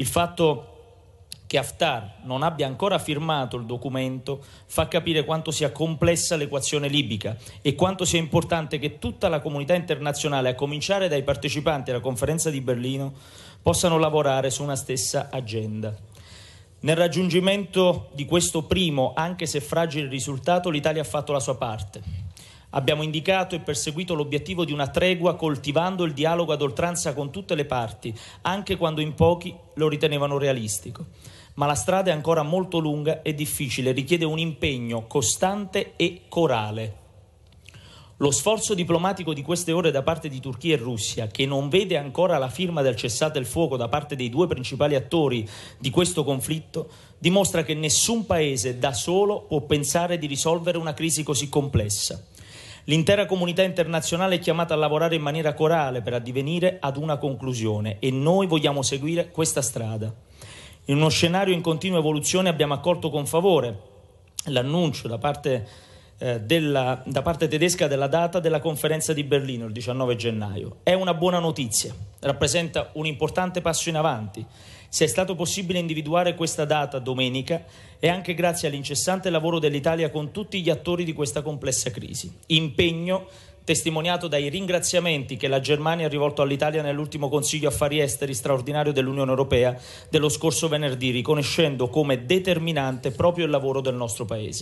Il fatto che Haftar non abbia ancora firmato il documento fa capire quanto sia complessa l'equazione libica e quanto sia importante che tutta la comunità internazionale, a cominciare dai partecipanti alla conferenza di Berlino, possano lavorare su una stessa agenda. Nel raggiungimento di questo primo, anche se fragile risultato, l'Italia ha fatto la sua parte. Abbiamo indicato e perseguito l'obiettivo di una tregua coltivando il dialogo ad oltranza con tutte le parti, anche quando in pochi lo ritenevano realistico. Ma la strada è ancora molto lunga e difficile, richiede un impegno costante e corale. Lo sforzo diplomatico di queste ore da parte di Turchia e Russia, che non vede ancora la firma del cessate il fuoco da parte dei due principali attori di questo conflitto, dimostra che nessun paese da solo può pensare di risolvere una crisi così complessa. L'intera comunità internazionale è chiamata a lavorare in maniera corale per addivenire ad una conclusione e noi vogliamo seguire questa strada. In uno scenario in continua evoluzione abbiamo accolto con favore l'annuncio da parte, eh, della, da parte tedesca della data della conferenza di Berlino, il 19 gennaio. È una buona notizia rappresenta un importante passo in avanti. Se è stato possibile individuare questa data domenica è anche grazie all'incessante lavoro dell'Italia con tutti gli attori di questa complessa crisi. Impegno testimoniato dai ringraziamenti che la Germania ha rivolto all'Italia nell'ultimo Consiglio Affari Esteri straordinario dell'Unione Europea dello scorso venerdì, riconoscendo come determinante proprio il lavoro del nostro Paese.